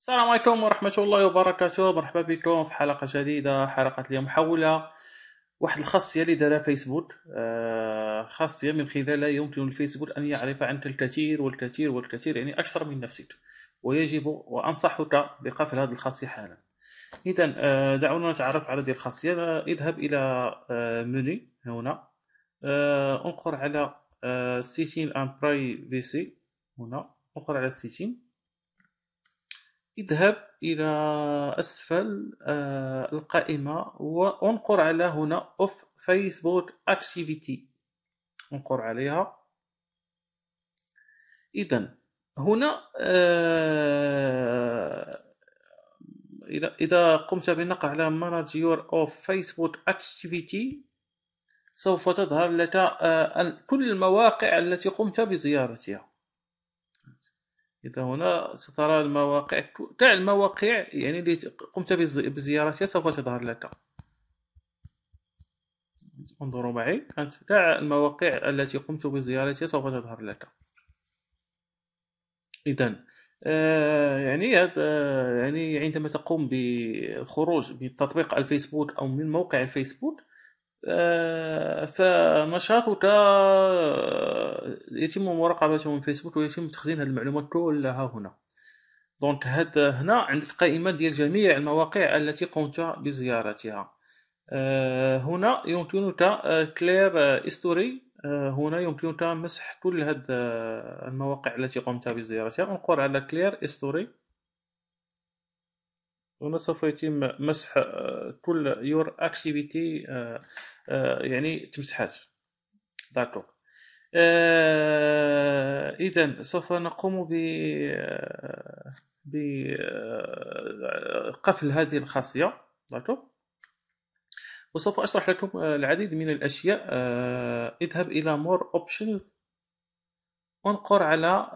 السلام عليكم ورحمة الله وبركاته مرحبا بكم في حلقة جديدة حلقة اليوم حول واحد الخاصية اللي دارها فيسبوك آه، خاصية من خلالها يمكن الفيسبوك أن يعرف عنك الكثير والكثير والكثير يعني أكثر من نفسك ويجب وأنصحك بقفل هذه الخاصية حالا إذا آه، دعونا نتعرف على هذه الخاصية اذهب إلى آه، مني هنا انقر على سيتين ان براي في سي هنا انقر على سيتين اذهب إلى أسفل آه، القائمة وانقر على هنا of Facebook Activity انقر عليها آه، إذا هنا إذا قمت بالنقر على Manager of Facebook Activity سوف تظهر لك آه، كل المواقع التي قمت بزيارتها إذا هنا سترى المواقع كاع المواقع يعني اللي قمت بزيارتها سوف تظهر لك انظروا معي كاع المواقع التي قمت بزيارتها سوف تظهر لك إذا آه يعني آه يعني عندما تقوم بالخروج من تطبيق الفيسبوك أو من موقع الفيسبوك آه، فنشاطك آه، يتم مراقبته من فيسبوك ويتم تخزين هذه المعلومات كلها هنا دونك هذا هنا عندك قائمه ديال جميع المواقع التي قمت بزيارتها آه، هنا يمكنك كلير استوري هنا يمكنك مسح كل هاد المواقع التي قمت بزيارتها انقر على كلير استوري هنا سوف يتم مسح آه، كل يور اكتيفيتي آه، آه، يعني تمسحات داكو اذا سوف نقوم ب بقفل هذه الخاصيه داكو وسوف اشرح لكم العديد من الاشياء اذهب الى more options انقر على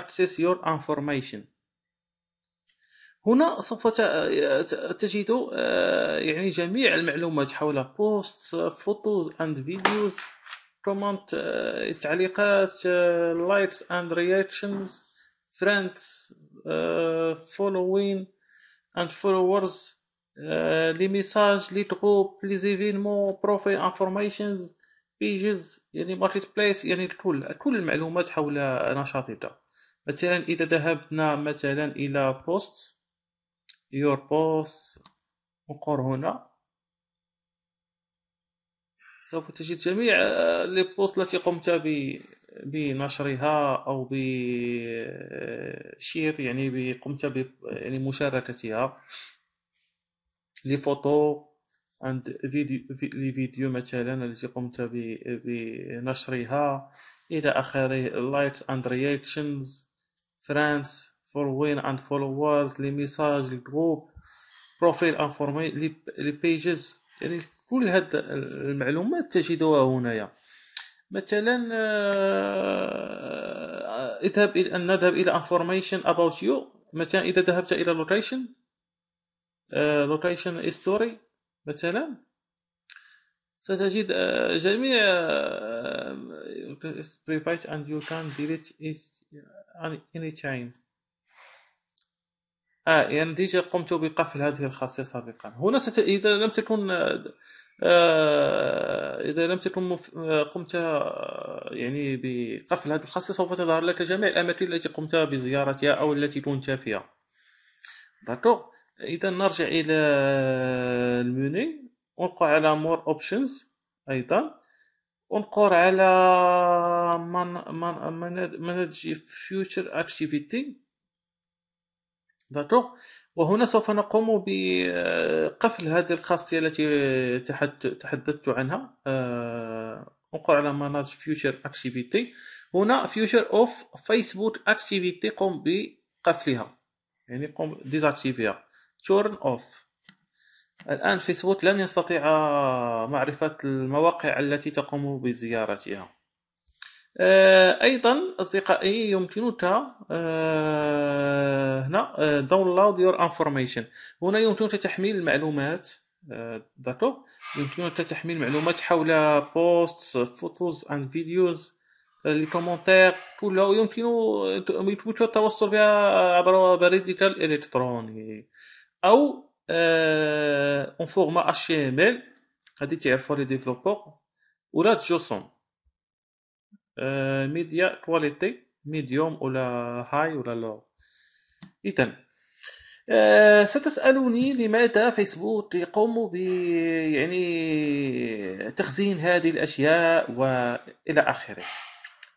access your information هنا سوف تجد آه، يعني جميع المعلومات حول بوست فوتوز اند فيديوز كومنت تعليقات لايكس اند رياكشنز فريندز فولوين اند فولورز لي ميساج لي تروب لي زيفينمون بروفي انفورميشنز بيجز يعني ماركت بليس يعني الكل كل المعلومات حول نشاطك مثلا اذا ذهبنا مثلا الى بوست your boss انقر هنا سوف تجد جميع لي بوست التي قمت بنشرها او بشير يعني قمت بمشاركتها يعني لي فوتو عند فيديو لي فيديو مثلا التي قمت بنشرها الى اخره لايكس اند رياكشنز فرانس فولوين اند فولوورز لي ميساج الجروب بروفيل انفورمي لي بيجز يعني كل هاد المعلومات تجدها هنايا مثلا آه، اذهب الى نذهب الى انفورميشن اباوت يو مثلا اذا ذهبت الى لوكيشن لوكيشن ستوري مثلا ستجد آه، جميع بريفايت اند يو كان ديليت ات اني تايم آه يعني نتيجة قمت بقفل هذه الخاصية سابقا هنا ست... إذا لم تكن آه, آه، إذا لم تكن مف... آه، قمت آه، يعني بقفل هذه الخاصية سوف تظهر لك جميع الأماكن التي قمت بزيارتها أو التي كنت فيها داكو إذا نرجع إلى الميني ونقع على مور أوبشنز أيضا ونقر على من من مانج فيوتشر اكتيفيتي ذاته وهنا سوف نقوم بقفل هذه الخاصية التي تحدثت عنها آه، انقر على مناج فيوتشر اكتيفيتي هنا فيوتشر اوف فيسبوك اكتيفيتي قم بقفلها يعني قم ديزاكتيفيها تورن اوف الان فيسبوك لن يستطيع معرفة المواقع التي تقوم بزيارتها آه، ايضا اصدقائي يمكنك آه، هنا داونلود يور انفورميشن هنا يمكنك تحميل المعلومات داكو آه، يمكنك تحميل معلومات حول بوست فوتوز اند فيديوز لي كومونتير كله يمكن يمكنك التواصل بها عبر بريد الالكتروني او اون فورما اتش ام ال هذه كيعرفوها لي ديفلوبور ولا جوسون ميديا كواليتي ميديوم ولا هاي ولا لو اذا ستسالوني ستسألني لماذا فيسبوك يقوم ب يعني تخزين هذه الأشياء وإلى آخره.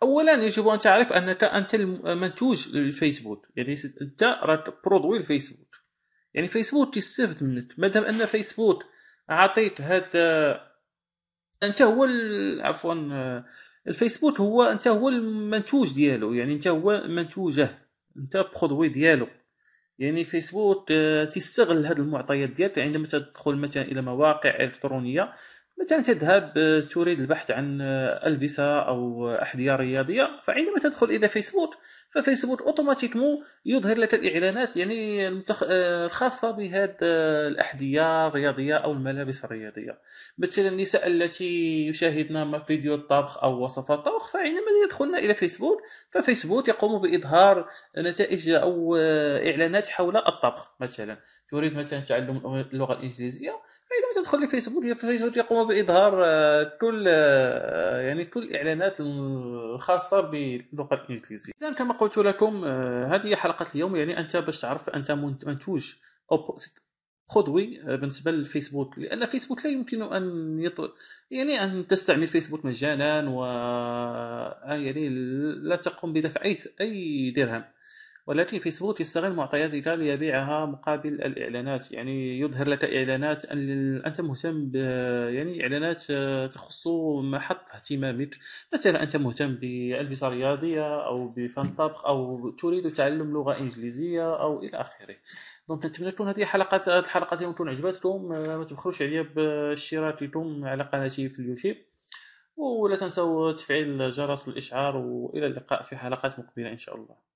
أولا يجب أن تعرف أنك أنت منتوج للفيسبوك، يعني أنت راك برودوي الفيسبوك. يعني فيسبوك يستفد منك، مادام أن فيسبوك عطيت هذا أنت هو عفوا آه، الفيسبوك هو انت هو المنتوج ديالو يعني انت هو منتوجه انت برودوي ديالو يعني فيسبوك آه، تستغل هذه المعطيات ديالك يعني عندما تدخل مثلا الى مواقع الكترونيه مثلا تذهب آه، تريد البحث عن آه، البسه او احذيه رياضيه فعندما تدخل الى فيسبوك ففيسبوك اوتوماتيكمون يظهر لك الاعلانات يعني المتخ... آه، الخاصه بهذه آه، الاحذيه الرياضيه او الملابس الرياضيه مثلا النساء التي يشاهدن فيديو الطبخ او وصفات الطبخ فعندما يدخلن الى فيسبوك ففيسبوك يقوم باظهار نتائج او آه، اعلانات حول الطبخ مثلا تريد مثلا تعلم اللغه الانجليزيه فعندما تدخل لفيسبوك فيسبوك يقوم باظهار كل يعني كل الاعلانات الخاصه باللغه الانجليزيه اذا كما قلت لكم آه، هذه هي حلقه اليوم يعني انت باش تعرف انت منتوج او قدوي آه، بالنسبه للفيسبوك لان فيسبوك لا يمكن ان يطل... يعني ان تستعمل فيسبوك مجانا و آه، يعني لا تقوم بدفع اي درهم ولكن فيسبوك يستغل معطيات الذكاء ليبيعها مقابل الاعلانات يعني يظهر لك اعلانات انت مهتم ب يعني اعلانات آه، تخص محط اهتمامك مثلا انت مهتم بالبسه رياضيه او بفن طبخ او تريد تعلم لغه انجليزيه او الى اخره دونك نتمنى تكون هذه حلقات هذه الحلقات تكون عجبتكم آه، ما تبخلوش عليا لكم على قناتي في اليوتيوب ولا تنسوا تفعيل جرس الاشعار والى اللقاء في حلقات مقبله ان شاء الله